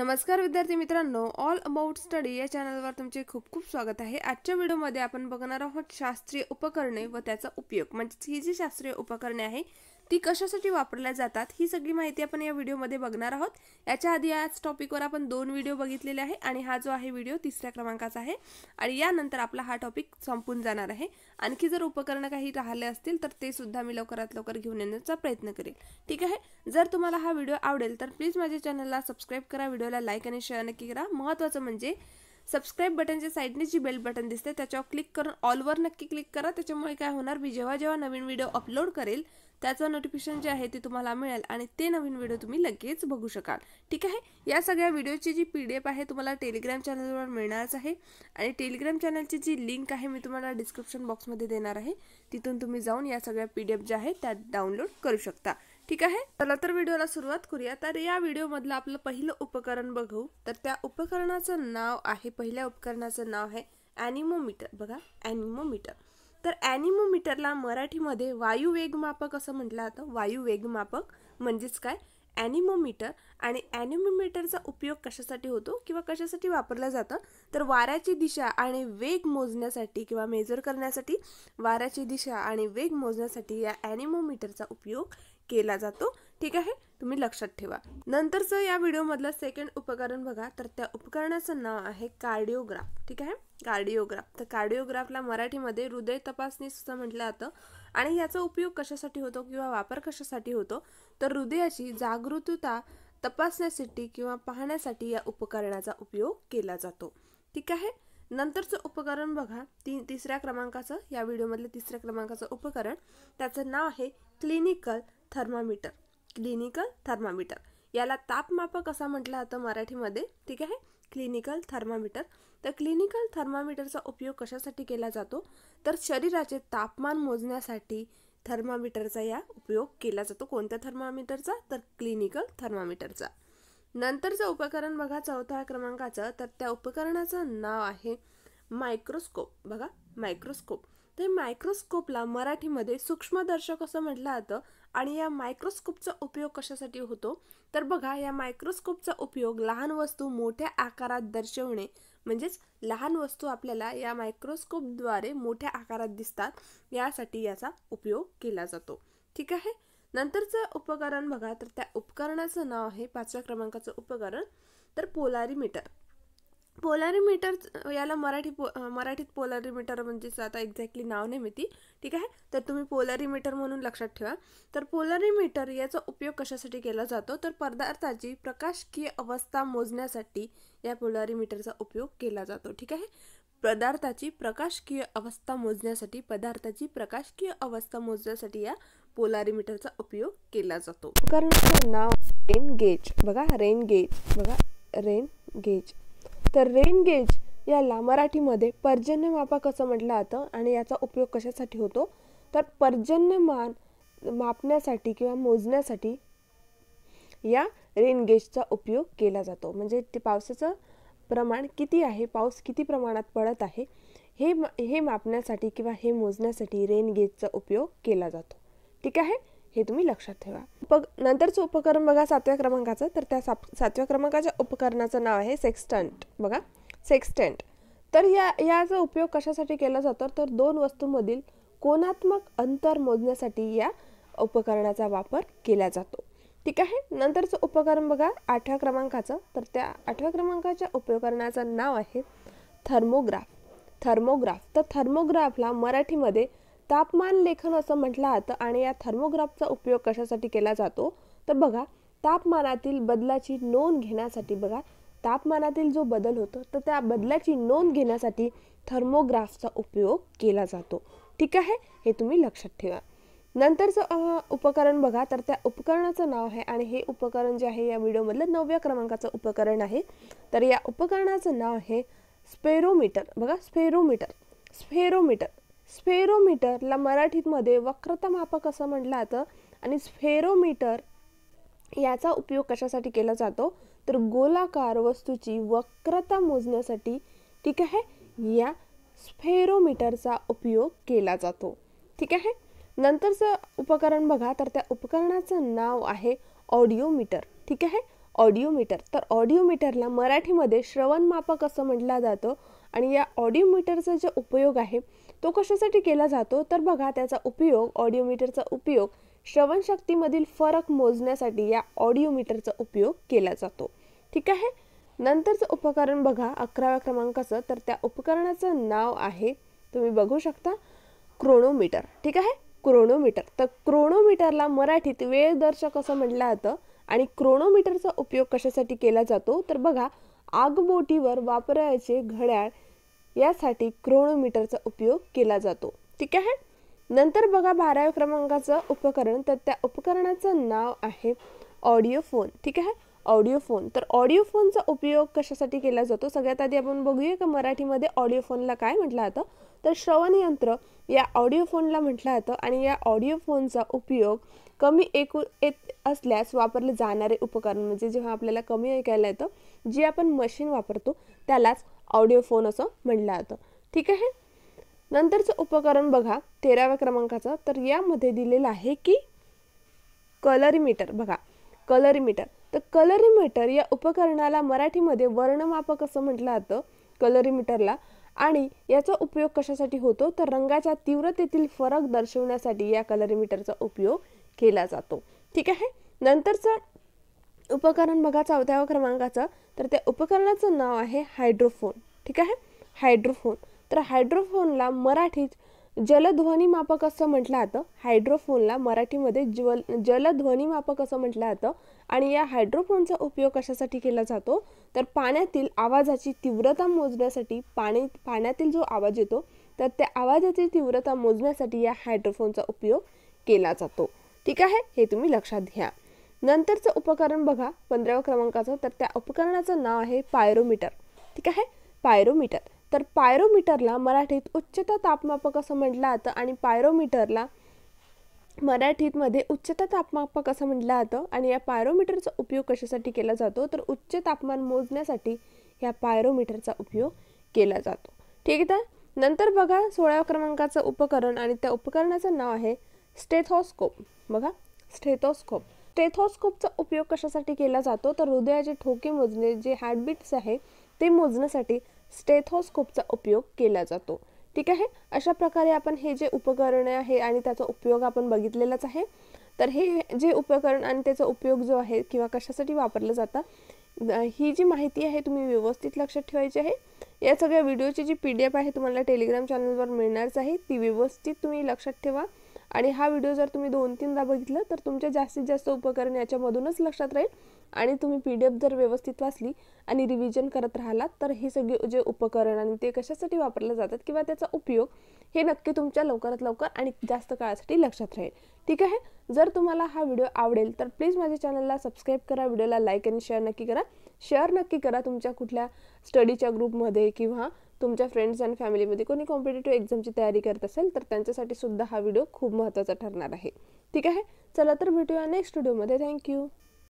नमस्कार विद्यार्थी मित्रांनो ऑल अबाउट स्टडी या चॅनलवर तुमचे खूप खूप स्वागत आहे आजच्या व्हिडिओमध्ये आपण बघणार आहोत शास्त्रीय उपकरणे व त्याचा उपयोग म्हणजेच ही जी शास्त्रीय उपकरणे आहे ती कशासाठी वापरल्या जातात ही सगळी माहिती आपण या व्हिडिओमध्ये बघणार आहोत याच्या आधी याच टॉपिकवर आपण दोन व्हिडिओ बघितलेले आहे आणि हा जो आहे व्हिडिओ तिसऱ्या क्रमांकाचा आहे आणि यानंतर आपला हा टॉपिक संपून जाणार आहे आणखी जर उपकरणं काही राहिले असतील तर ते सुद्धा मी लवकरात लवकर घेऊन येण्याचा प्रयत्न करेल ठीक आहे जर तुम्हाला हा व्हिडिओ आवडेल तर प्लीज माझ्या चॅनलला सबस्क्राईब करा व्हिडिओला लाईक आणि शेअर नक्की करा महत्त्वाचं म्हणजे सबस्क्राईब बटनच्या साईडने जी बेल बटन दिसते त्याच्यावर क्लिक करून ऑलवर नक्की क्लिक करा त्याच्यामुळे काय होणार मी जेव्हा जेव्हा नवीन व्हिडिओ अपलोड करेल त्याचं नोटिफिकेशन जे आहे ते तुम्हाला मिळेल आणि ते नवीन व्हिडिओ तुम्ही लगेच बघू शकाल ठीक आहे या सगळ्या व्हिडिओची जी पी डी एफ आहे तुम्हाला टेलिग्राम चॅनलवर मिळणारच आहे आणि टेलिग्राम चॅनलची जी लिंक आहे मी तुम्हाला डिस्क्रिप्शन बॉक्समध्ये देणार आहे तिथून तुम्ही जाऊन या सगळ्या पी डी एफ ज्या आहेत त्या डाउनलोड करू शकता ठीक आहे चला तर व्हिडिओला सुरुवात करूया तर या व्हिडिओमधलं आपलं पहिलं उपकरण बघू तर त्या उपकरणाचं नाव आहे पहिल्या उपकरणाचं नाव आहे ॲनिमोमीटर बघा ॲनिमोमीटर तर ॲनिमोमीटरला मराठीमध्ये वायू वेगमापक असं म्हटलं जातं वायू वेगमापक म्हणजेच काय ॲनिमोमीटर आणि ॲनिमोमीटरचा उपयोग कशासाठी होतो किंवा कशासाठी वापरला जातं तर वाऱ्याची दिशा आणि वेग मोजण्यासाठी किंवा मेजर करण्यासाठी वाऱ्याची दिशा आणि वेग मोजण्यासाठी या ॲनिमोमीटरचा उपयोग केला जातो ठीक आहे तुम्ही लक्षात ठेवा नंतरचं या व्हिडिओमधलं सेकंड उपकरण बघा तर त्या उपकरणाचं नाव आहे कार्डिओग्राफ ठीक आहे कार्डिओग्राफ तर कार्डिओग्राफला मराठीमध्ये हृदय तपासणी सुद्धा म्हटलं जातं आणि याचा उपयोग कशासाठी होतो किंवा वापर कशासाठी होतो तर हृदयाची जागृतता तपासण्यासाठी किंवा पाहण्यासाठी या उपकरणाचा उपयोग केला जातो ठीक आहे नंतरचं उपकरण बघा ती तिसऱ्या क्रमांकाचं या व्हिडिओमधलं तिसऱ्या क्रमांकाचं उपकरण त्याचं नाव आहे क्लिनिकल थर्मामीटर क्लिनिकल थर्मामीटर याला तापमापक असा म्हटलं जातं मराठीमध्ये ठीक आहे क्लिनिकल थर्मामीटर तर क्लिनिकल थर्मामीटरचा उपयोग कशासाठी केला जातो तर शरीराचे तापमान मोजण्यासाठी थर्मामीटरचा या उपयोग केला जातो कोणत्या थर्मामीटरचा तर क्लिनिकल थर्मामीटरचा नंतरचं उपकरण बघा चौथ्या क्रमांकाचं तर त्या उपकरणाचं नाव आहे मायक्रोस्कोप बघा मायक्रोस्कोप तर मायक्रोस्कोपला मराठीमध्ये सूक्ष्मदर्शक असं म्हटलं जातं आणि या मायक्रोस्कोपचा उपयोग कशासाठी होतो तर बघा या मायक्रोस्कोपचा उपयोग लहान वस्तू मोठ्या आकारात दर्शवणे म्हणजेच लहान वस्तू आपल्याला या मायक्रोस्कोपद्वारे मोठ्या आकारात दिसतात यासाठी याचा उपयोग केला जातो ठीक आहे नंतरचं उपकरण बघा तर त्या उपकरणाचं नाव आहे पाचव्या क्रमांकाचं उपकरण तर पोलारीमीटर पोलारिमीटर याला मराठी पो मराठीत पोलारिमीटर म्हणजेच आता एक्झॅक्टली नाव नाही माहिती ठीक आहे तर तुम्ही पोलारिमीटर म्हणून लक्षात ठेवा तर पोलारिमीटर याचा उपयोग कशासाठी केला जातो तर पदार्थाची प्रकाशकीय अवस्था मोजण्यासाठी या पोलारिमीटरचा उपयोग केला जातो ठीक आहे पदार्थाची प्रकाशकीय अवस्था मोजण्यासाठी पदार्थाची प्रकाशकीय अवस्था मोजण्यासाठी या मीटरचा उपयोग केला जातो कारण नाव रेन गेज बघा रेन गेज बघा रेन गेज तर रेन गेज याला मराठीमध्ये पर्जन्यमापक कसं म्हटलं जातं आणि याचा उपयोग कशासाठी होतो तर पर्जन्यमान मापण्यासाठी किंवा मोजण्यासाठी या रेन गेजचा उपयोग केला जातो म्हणजे ते पावसाचं प्रमाण किती आहे पाऊस किती प्रमाणात पडत आहे हे हे मापण्यासाठी किंवा हे मोजण्यासाठी रेन गेजचा उपयोग केला जातो ठीक आहे हे तुम्ही लक्षात ठेवा उपक नंतरचं उपकरण बघा सातव्या क्रमांकाचं तर त्या साप सातव्या क्रमांकाच्या उपकरणाचं नाव आहे सेक्स्टंट बघा सेक्स्टंट तर या याचा उपयोग कशासाठी केला जातो तर दोन वस्तूंमधील कोणात्मक अंतर मोजण्यासाठी या उपकरणाचा वापर केला जातो ठीक आहे नंतरचं उपकरण बघा आठव्या क्रमांकाचं तर त्या आठव्या क्रमांकाच्या उपकरणाचं नाव आहे थर्मोग्राफ थर्मोग्राफ तर थर्मोग्राफला मराठीमध्ये तापमान लेखन असं म्हटलात आणि या थर्मोग्राफचा उपयोग कशासाठी केला जातो तर बघा तापमानातील बदलाची नोंद घेण्यासाठी बघा तापमानातील जो बदल होतो तर त्या बदलाची नोंद घेण्यासाठी थर्मोग्राफचा उपयोग केला जातो ठीक आहे हे तुम्ही लक्षात ठेवा नंतरचं उपकरण बघा तर त्या उपकरणाचं नाव आहे आणि हे उपकरण जे आहे या व्हिडिओमधलं नवव्या क्रमांकाचं उपकरण आहे तर या उपकरणाचं नाव आहे स्पेरोमीटर बघा स्पेरोमीटर स्पेरोमीटर स्फेरोमीटरला वक्रता वक्रतमापक असं म्हटलं जातं आणि स्फेरोमीटर याचा उपयोग कशासाठी केला जातो तर गोलाकार वस्तूची वक्रता मोजण्यासाठी ठीक आहे या स्फेरोमीटरचा उपयोग केला जातो ठीक आहे नंतरचं उपकरण बघा तर त्या उपकरणाचं नाव आहे ऑडिओमीटर ठीक आहे ऑडिओमीटर तर ऑडिओमीटरला मराठीमध्ये श्रवणमापक असं म्हटला जातो आणि या ऑडिओमीटरचा जो उपयोग आहे तो कशासाठी केला जातो तर बघा त्याचा उपयोग ऑडिओमीटरचा उपयोग श्रवणशक्तीमधील फरक मोजण्यासाठी या ऑडिओमीटरचा उपयोग केला जातो ठीक आहे नंतरचं उपकरण बघा अकराव्या क्रमांकाचं तर त्या उपकरणाचं नाव आहे तुम्ही बघू शकता क्रोनोमीटर ठीक आहे क्रोनोमीटर तर क्रोनोमीटरला मराठीत वेळदर्शक असं म्हटलं जातं आणि क्रोनोमीटरचा उपयोग कशासाठी केला जातो तर बघा आगबोटीवर वापरायचे घड्याळ यासाठी क्रोनोमीटरचा उपयोग केला जातो ठीक आहे नंतर बघा बाराव्या क्रमांकाचं उपकरण तर त्या उपकरणाचं नाव आहे ऑडिओ फोन ठीक आहे ऑडिओ फोन तर ऑडिओ फोनचा उपयोग कशासाठी केला जातो सगळ्यात आधी आपण बघूया का मराठीमध्ये ऑडिओ फोनला काय म्हटलं जातं तर श्रवणयंत्र या ऑडिओ फोनला म्हटलं जातं आणि या ऑडिओ फोनचा उपयोग कमी ऐकू येत असल्यास वापरले जाणारे उपकरण म्हणजे जेव्हा आपल्याला कमी ऐकायला येतं जे आपण मशीन वापरतो त्यालाच ऑडिओ फोन असं म्हटलं जातं ठीक आहे नंतरचं उपकरण बघा तेराव्या क्रमांकाचं तर यामध्ये दिलेलं आहे की कलरीमीटर बघा कलरीमीटर तर कलरीमीटर या उपकरणाला मराठीमध्ये वर्णमापक असं म्हटलं जातं कलरीमीटरला आणि याचा उपयोग कशासाठी होतो तर रंगाच्या तीव्रतेतील फरक दर्शवण्यासाठी या कलरीमीटरचा उपयोग केला जातो ठीक आहे नंतरचं उपकरण बघा चौथ्या क्रमांकाचं तर त्या उपकरणाचं नाव आहे हायड्रोफोन ठीक आहे हायड्रोफोन तर हायड्रोफोनला मराठीत जलध्वनी मापक असं म्हटलं जातं हायड्रोफोनला मराठीमध्ये ज्वल जलध्वनी मापक असं म्हटलं जातं आणि या हायड्रोफोनचा उपयोग कशासाठी केला जातो तर पाण्यातील आवाजाची तीव्रता मोजण्यासाठी पाणी पाण्यातील जो आवाज येतो तर त्या आवाजाची तीव्रता मोजण्यासाठी या हायड्रोफोनचा उपयोग केला जातो ठीक आहे हे तुम्ही लक्षात घ्या नंतरचं उपकरण बघा पंधराव्या क्रमांकाचं तर त्या उपकरणाचं नाव आहे पायरोमीटर ठीक आहे पायरोमीटर तर पायरोमीटरला मराठीत उच्चता तापमापक असं म्हटलं जातं आणि पायरोमीटरला मराठीतमध्ये उच्चता तापमापक असं म्हटलं जातं आणि या पायरोमीटरचा उपयोग कशासाठी केला जातो तर उच्च तापमान मोजण्यासाठी या पायरोमीटरचा उपयोग केला जातो ठीक आहे तर नंतर बघा सोळाव्या क्रमांकाचं उपकरण आणि त्या उपकरणाचं नाव आहे स्टेथोस्कोप बघा स्टेथोस्कोप स्टेथोस्कोपचा उपयोग कशासाठी केला जातो तर हृदयाचे ठोके मोजणे जे हार्टबीट्स आहे ते मोजण्यासाठी स्टेथोस्कोपचा उपयोग केला जातो ठीक आहे अशा प्रकारे आपण हे जे उपकरण आहे आणि त्याचा उपयोग आपण बघितलेलाच आहे तर हे जे उपकरण आणि त्याचा उपयोग जो आहे किंवा कशासाठी वापरलं जातं ही जी माहिती आहे तुम्ही व्यवस्थित लक्षात ठेवायची आहे या सगळ्या व्हिडिओची जी पी डी एफ आहे तुम्हाला टेलिग्राम चॅनलवर मिळणारच आहे ती व्यवस्थित तुम्ही लक्षात ठेवा आणि हा व्हिडिओ जर तुम्ही दोन तीनदा बघितलं तर तुमच्या जास्तीत जास्त उपकरण याच्यामधूनच लक्षात राहील आणि तुम्ही पी डी एफ जर व्यवस्थित वाचली आणि रिव्हिजन करत राहिलात तर हे सगळे जे उपकरण आणि ते कशासाठी वापरले जातात किंवा त्याचा उपयोग हे नक्की तुमच्या लवकरात लवकर आणि जास्त काळासाठी लक्षात राहील ठीक आहे जर तुम्हाला हा व्हिडिओ आवडेल तर प्लीज माझ्या चॅनलला सबस्क्राईब करा व्हिडिओला लाईक आणि शेअर नक्की करा शेअर नक्की करा तुमच्या कुठल्या स्टडीच्या ग्रुपमध्ये किंवा तुमच्या फ्रेंड्स अँड फॅमिलीमध्ये कोणी कॉम्पिटेटिव्ह एक्झामची तयारी करत असेल तर त्यांच्यासाठी सुद्धा हा व्हिडिओ खूप महत्त्वाचा ठरणार आहे ठीक आहे चला तर भेटूया नेक्स्ट व्हिडिओमध्ये थँक्यू